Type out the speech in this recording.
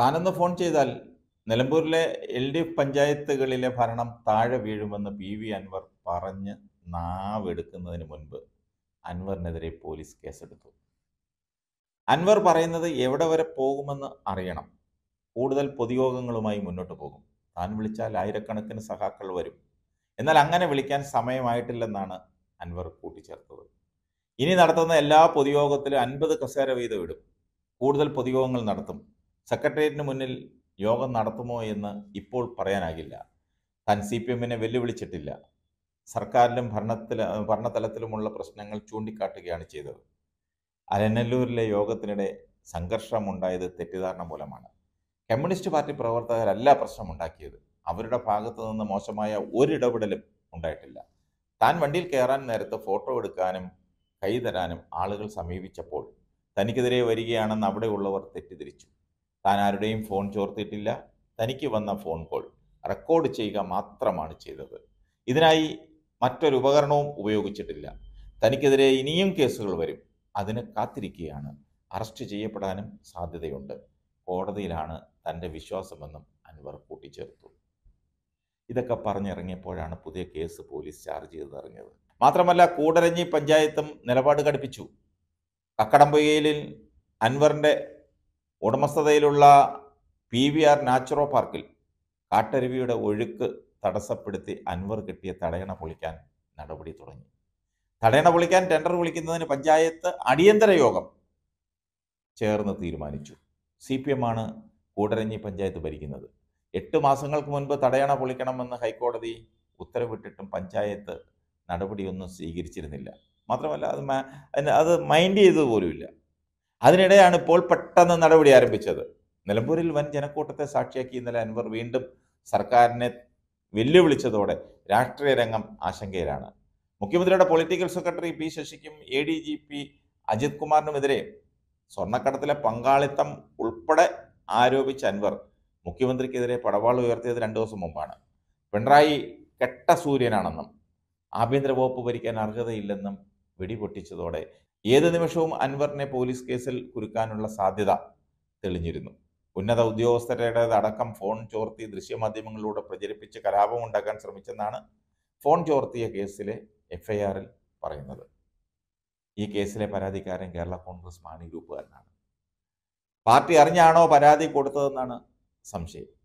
താനൊന്ന് ഫോൺ ചെയ്താൽ നിലമ്പൂരിലെ എൽ ഡി എഫ് പഞ്ചായത്തുകളിലെ ഭരണം താഴെ വീഴുമെന്ന് പി വി അൻവർ പറഞ്ഞ് നാവെടുക്കുന്നതിന് മുൻപ് അൻവറിനെതിരെ പോലീസ് കേസെടുത്തു അൻവർ പറയുന്നത് എവിടെ വരെ പോകുമെന്ന് അറിയണം കൂടുതൽ പൊതുയോഗങ്ങളുമായി മുന്നോട്ട് പോകും താൻ വിളിച്ചാൽ ആയിരക്കണക്കിന് സഖാക്കൾ വരും എന്നാൽ അങ്ങനെ വിളിക്കാൻ സമയമായിട്ടില്ലെന്നാണ് അൻവർ കൂട്ടിച്ചേർത്തത് ഇനി നടത്തുന്ന എല്ലാ പൊതുയോഗത്തിലും അൻപത് കസേര വീതം ഇടും കൂടുതൽ പൊതുയോഗങ്ങൾ നടത്തും സെക്രട്ടേറിയറ്റിന് മുന്നിൽ യോഗം നടത്തുമോ എന്ന് ഇപ്പോൾ പറയാനാകില്ല താൻ സി പി എമ്മിനെ വെല്ലുവിളിച്ചിട്ടില്ല സർക്കാരിലും ഭരണത്തിൽ ഭരണതലത്തിലുമുള്ള പ്രശ്നങ്ങൾ ചൂണ്ടിക്കാട്ടുകയാണ് ചെയ്തത് അലനല്ലൂരിലെ യോഗത്തിനിടെ സംഘർഷമുണ്ടായത് തെറ്റിദ്ധാരണ മൂലമാണ് കമ്മ്യൂണിസ്റ്റ് പാർട്ടി പ്രവർത്തകരല്ല പ്രശ്നമുണ്ടാക്കിയത് അവരുടെ ഭാഗത്തു നിന്ന് മോശമായ ഒരിടപെടലും ഉണ്ടായിട്ടില്ല താൻ വണ്ടിയിൽ കയറാൻ നേരത്ത് ഫോട്ടോ എടുക്കാനും കൈതരാനും ആളുകൾ സമീപിച്ചപ്പോൾ തനിക്കെതിരെ വരികയാണെന്ന് അവിടെയുള്ളവർ തെറ്റിദ്ധരിച്ചു താൻ ആരുടെയും ഫോൺ ചോർത്തിയിട്ടില്ല തനിക്ക് വന്ന ഫോൺ കോൾ റെക്കോർഡ് ചെയ്യുക മാത്രമാണ് ചെയ്തത് ഇതിനായി മറ്റൊരു ഉപകരണവും ഉപയോഗിച്ചിട്ടില്ല തനിക്കെതിരെ ഇനിയും കേസുകൾ വരും അതിന് കാത്തിരിക്കുകയാണ് അറസ്റ്റ് ചെയ്യപ്പെടാനും സാധ്യതയുണ്ട് കോടതിയിലാണ് തൻ്റെ വിശ്വാസമെന്നും അൻവർ കൂട്ടിച്ചേർത്തു ഇതൊക്കെ പറഞ്ഞിറങ്ങിയപ്പോഴാണ് പുതിയ കേസ് പോലീസ് ചാർജ് ചെയ്തതറിഞ്ഞത് മാത്രമല്ല കൂടരഞ്ഞി പഞ്ചായത്തും നിലപാട് ഘടിപ്പിച്ചു കക്കടംപൊയ്യയിൽ അൻവറിൻ്റെ ഉടമസ്ഥതയിലുള്ള പി വി ആർ നാച്ചുറോ പാർക്കിൽ കാട്ടരുവിയുടെ ഒഴുക്ക് തടസ്സപ്പെടുത്തി അൻവർ കിട്ടിയ തടയണ പൊളിക്കാൻ നടപടി തുടങ്ങി തടയണ പൊളിക്കാൻ ടെൻഡർ വിളിക്കുന്നതിന് പഞ്ചായത്ത് അടിയന്തര യോഗം ചേർന്ന് തീരുമാനിച്ചു സി പി എം ആണ് കൂടരഞ്ഞി പഞ്ചായത്ത് ഭരിക്കുന്നത് എട്ട് മാസങ്ങൾക്ക് മുൻപ് തടയണ പൊളിക്കണമെന്ന് ഹൈക്കോടതി ഉത്തരവിട്ടിട്ടും പഞ്ചായത്ത് നടപടിയൊന്നും സ്വീകരിച്ചിരുന്നില്ല മാത്രമല്ല അത് അത് മൈൻഡ് ചെയ്തത് പോലുമില്ല അതിനിടെയാണ് ഇപ്പോൾ പെട്ടെന്ന് നടപടി ആരംഭിച്ചത് നിലമ്പൂരിൽ വൻ ജനക്കൂട്ടത്തെ സാക്ഷിയാക്കി ഇന്നലെ അൻവർ വീണ്ടും സർക്കാരിനെ വെല്ലുവിളിച്ചതോടെ രാഷ്ട്രീയ രംഗം ആശങ്കയിലാണ് മുഖ്യമന്ത്രിയുടെ പൊളിറ്റിക്കൽ സെക്രട്ടറി പി ശശിക്കും A D G P Ajith കുമാറിനുമെതിരെ സ്വർണ്ണക്കടത്തിലെ പങ്കാളിത്തം ഉൾപ്പെടെ ആരോപിച്ച അൻവർ മുഖ്യമന്ത്രിക്കെതിരെ പടവാൾ ഉയർത്തിയത് രണ്ടു ദിവസം മുമ്പാണ് പിണറായി കെട്ട സൂര്യനാണെന്നും ആഭ്യന്തര വകുപ്പ് ഭരിക്കാൻ അർഹതയില്ലെന്നും വെടിപൊട്ടിച്ചതോടെ ഏത് നിമിഷവും അൻവറിനെ പോലീസ് കേസിൽ കുരുക്കാനുള്ള സാധ്യത തെളിഞ്ഞിരുന്നു ഉന്നത ഉദ്യോഗസ്ഥരുടെ അടക്കം ഫോൺ ചോർത്തി ദൃശ്യമാധ്യമങ്ങളിലൂടെ പ്രചരിപ്പിച്ച് കലാപമുണ്ടാക്കാൻ ശ്രമിച്ചെന്നാണ് ഫോൺ ചോർത്തിയ കേസിലെ എഫ്ഐആറിൽ പറയുന്നത് ഈ കേസിലെ പരാതിക്കാരൻ കേരള കോൺഗ്രസ് മാണി ഗ്രൂപ്പുകാരനാണ് പാർട്ടി അറിഞ്ഞാണോ പരാതി കൊടുത്തതെന്നാണ് സംശയം